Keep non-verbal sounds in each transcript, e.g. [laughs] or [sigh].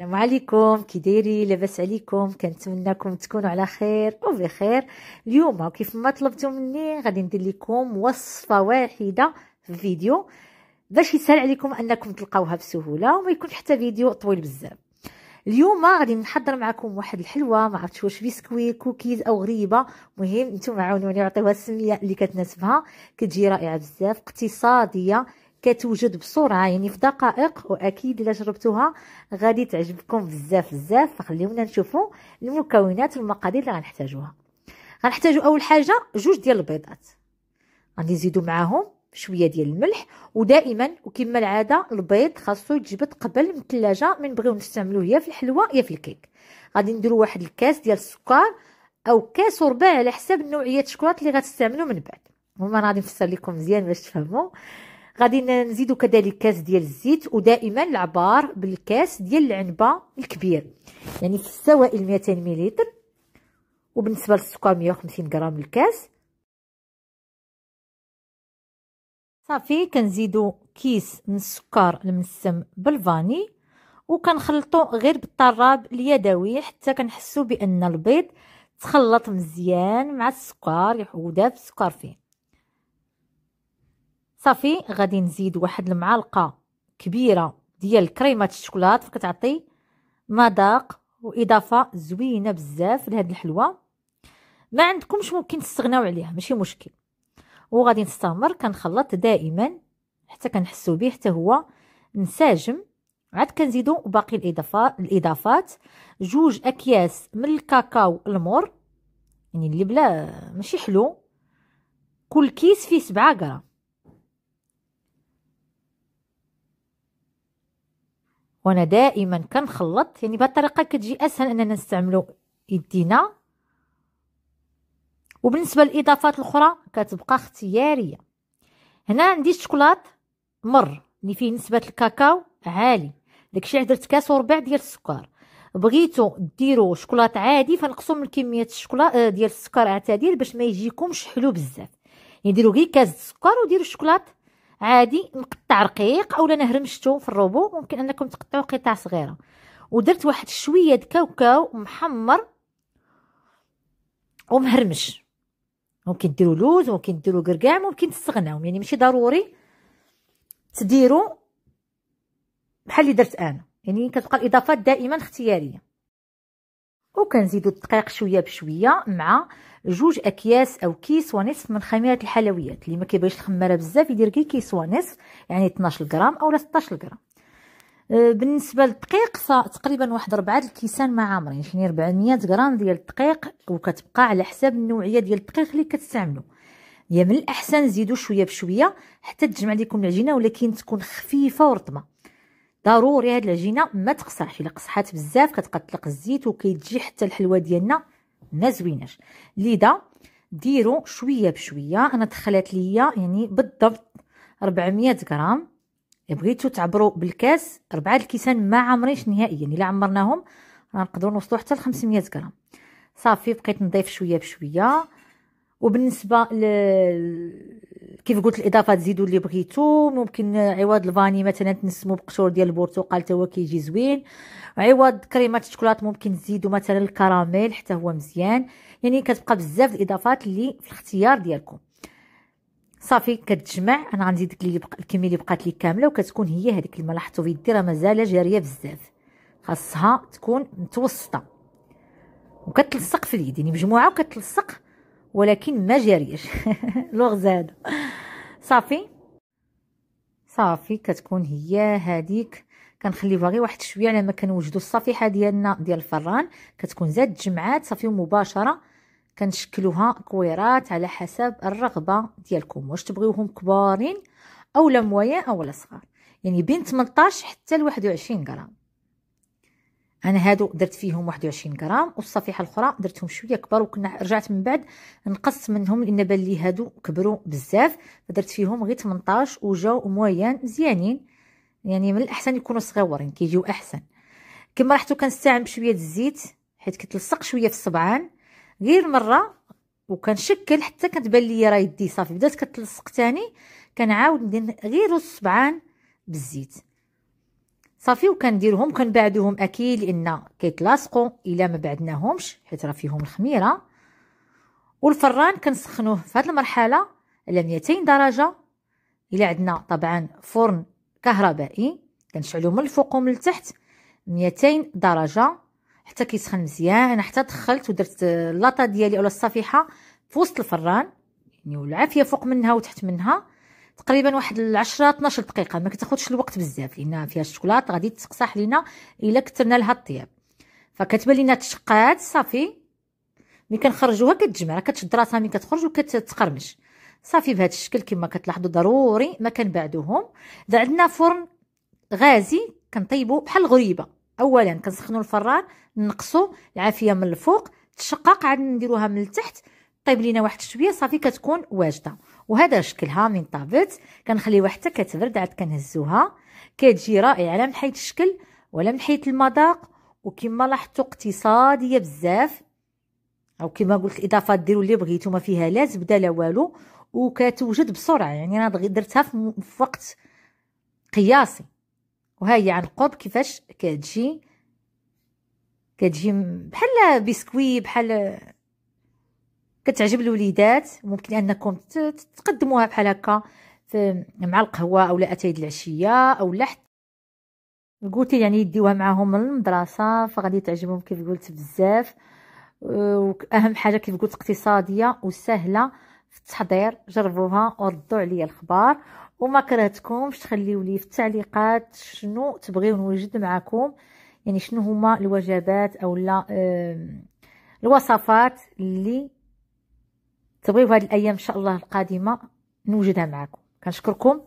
السلام عليكم كي دايرين لاباس عليكم كنتمنىكم تكونوا على خير وبخير اليوم كيف ما طلبتوا مني غادي ندير لكم وصفه واحده في فيديو باش يسهل عليكم انكم تلقاوها بسهوله وما يكون حتى فيديو طويل بزاف اليوم غادي نحضر معكم واحد الحلوه ما عرفتش واش بسكوي كوكيز او غريبه مهم نتوما عاونوني عطيوها السميه اللي كتناسبها كتجي رائعه بزاف اقتصاديه كتوجد بسرعه يعني في دقائق واكيد الا جربتوها غادي تعجبكم بزاف بزاف فخليونا نشوفوا المكونات والمقادير اللي غنحتاجوها غنحتاجو اول حاجه جوج ديال البيضات غادي نزيدو معاهم شويه ديال الملح ودائما وكما العاده البيض خاصو يتجبد قبل من الثلاجه من بغيو نستعملوه يا في الحلوى يا في الكيك غادي نديرو واحد الكاس ديال السكر او كاس وربع على حسب نوعيه الشكلاط اللي غتستعملوا من بعد هما غادي نفسر لكم مزيان باش تفهموا غادي نزيدو كذلك كاس ديال الزيت ودائما العبار بالكاس ديال العنبه الكبير يعني في السوائل 200 مليلتر وبالنسبه للسكر 150 غرام الكاس صافي كنزيدو كيس من السكر المسم بالفاني وكنخلطو غير بالطراب اليدوي حتى كنحسو بان البيض تخلط مزيان مع السكر يحوده في السكر فيه صافي غادي نزيد واحد المعلقه كبيره ديال كريمه الشوكولات فكتعطي مذاق واضافه زوينه بزاف لهاد الحلوه ما عندكمش ممكن تستغناو عليها ماشي مشكل وغادي نستمر كنخلط دائما حتى كنحسو بيه حتى هو نساجم عاد كنزيدو باقي الاضافه الاضافات جوج اكياس من الكاكاو المر يعني اللي بلا ماشي حلو كل كيس فيه 7 غرام وانا دائما كنخلط يعني بهاد الطريقه كتجي اسهل اننا نستعملو يدينا وبالنسبه للاضافات الاخرى كتبقى اختياريه هنا عندي الشوكولات مر اللي فيه نسبه الكاكاو عالي داكشي درت كاس وربع ديال السكر بغيتو ديروا شوكولات عادي فنقصوا من كميه الشوكولات آه، ديال السكر اعتدال باش ما يجيكمش حلو بزاف يعني ديروا غير كاس السكر وديروا الشوكولات عادي مقطع رقيق اولا هرمشتو في الروبو ممكن انكم تقطعوا قطع صغيره ودرت واحد شويه كاوكاو محمر ومهرمش ممكن ديروا لوز ممكن ديروا قرقاع ممكن تستغناهم يعني ماشي ضروري تديروا بحال اللي درت انا يعني كتبقى الاضافات دائما اختياريه وكنزيدو الدقيق شويه بشويه مع جوج اكياس او كيس ونصف من خميره الحلويات اللي ما كيبغيش الخماره بزاف يدير غير كيس ونصف يعني 12 غرام اولا 16 غرام أه، بالنسبه للدقيق تقريبا واحد ربعة الكيسان ما عامرين يعني 400 غرام ديال الدقيق وكتبقى على حساب النوعيه ديال الدقيق اللي كتستعملوا يا من الاحسن زيدوا شويه بشويه حتى تجمع لكم العجينه ولكن تكون خفيفه ورطبه ضروري هاد العجينه ما تقصرش الا قصحات بزاف كتقطلق الزيت وكيتجي حتى الحلوه ديالنا ما زويناش لذا ديروا شويه بشويه انا دخلت ليا يعني بالضبط 400 غرام بغيتو تعبروا بالكاس ربعه الكيسان ما عامرينش نهائيا الا عمرناهم غنقدروا نوصلوا حتى ل 500 غرام صافي بقيت نضيف شويه بشويه وبالنسبه ل كيف قلت الاضافه تزيدوا اللي بغيتو ممكن عوض الفاني مثلا تنسمو بقشور ديال البرتقال حتى هو كيجي زوين عوض كريمه الشوكولات ممكن تزيدوا مثلا الكراميل حتى هو مزيان يعني كتبقى بزاف الاضافات اللي في الاختيار ديالكم صافي كتجمع انا غنزيد ديك اللي بق... الكميه اللي بقات لي كامله وكتكون هي هذيك اللي لاحظتوا في يدي راه مازال جاريه بزاف خاصها تكون متوسطه وكتلصق في اليد يعني مجموعه وكتلصق ولكن ما جاريش الوغز [laughs] هذا صافي صافي كتكون هي هذيك كنخليوها غير واحد شويه على ما كنوجدوا الصفيحه ديالنا ديال الفران كتكون زاد جمعات صافي ومباشره كنشكلوها كويرات على حسب الرغبه ديالكم واش تبغيوهم كبارين اولا مويا اولا صغار يعني بين 18 حتى ل 21 غرام انا هادو درت فيهم 21 غرام والصفيحه الاخرى درتهم شويه كبار وكنا رجعت من بعد نقصت منهم لان بان لي هادو كبروا بزاف فدرت فيهم غير 18 وجاو مويان مزيانين يعني من الاحسن يكونوا صغيورين كيجيو احسن كما رحتو كنستعمل بشويه الزيت حيت كتلصق شويه في الصبعان غير مره وكنشكل حتى كتبان لي راه يدي صافي بدات كتلصق تاني كنعاود ندير غير الصبعان بالزيت صافي وكنديرهم كنبعدوهم اكيد لان كيتلاصقوا الا ما بعدناهمش حيت راه فيهم الخميره والفران كنسخنوه في هذه المرحله على 200 درجه الا عندنا طبعا فرن كهربائي كنشعلوه من الفوق ومن التحت 200 درجه حتى كيسخن مزيان انا حتى دخلت ودرت اللاطه ديالي ولا الصفيحه في وسط الفران يعني والعافيه فوق منها وتحت منها تقريبا واحد 10 12 دقيقه ما كتاخذش الوقت بزاف لان فيها الشوكولات غادي تقصح لينا الا كثرنا لها الطياب فكتبان لينا تشقات صافي ملي كنخرجوها كتجمع راه كتشد راسها ملي كتخرج وكتقرمش صافي بهذا الشكل كما كتلاحظوا ضروري ما كنبعدوهم اذا عندنا فرن غازي كنطيبو بحال الغريبه اولا كنسخنوا الفران نقصوا العافيه من الفوق تشقق عاد نديروها من التحت طيب لينا واحد شويه صافي كتكون واجده وهذا شكلها من طابت كنخليوها حتى كتبرد عاد كنهزوها كتجي رائعه لا من حيث الشكل ولا من حيث المذاق وكما لاحظتوا اقتصاديه بزاف او كما قلت الاضافات ديروا اللي بغيتو ما فيها لا زبده لا والو وكتوجد بسرعه يعني انا درتها في وقت قياسي وها هي عن قرب كيفاش كتجي كتجي بحال بسكوي بحال كتعجب الوليدات ممكن انكم تقدموها بحال هكا مع القهوه اولا اتاي العشيه اولا حتى قلت يعني يديوها معاهم من المدرسه فغادي تعجبهم كيف قلت بزاف أه، واهم حاجه كيف قلت اقتصاديه وسهله في التحضير جربوها وردوا عليا الخبار وما كرهتكمش تخليو لي في التعليقات شنو تبغيو نوجد معكم يعني شنو هما الوجبات اولا أه، الوصفات اللي تبغيو هاد الايام ان شاء الله القادمه نوجدها معكم كنشكركم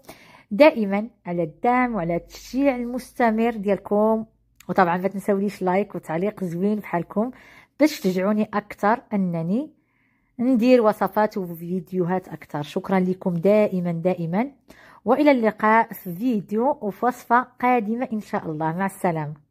دائما على الدعم وعلى التشجيع المستمر ديالكم وطبعا ما تنساوليش لايك وتعليق زوين بحالكم باش تشجعوني اكثر انني ندير وصفات وفيديوهات اكثر شكرا لكم دائما دائما والى اللقاء في فيديو وفي وصفه قادمه ان شاء الله مع السلامه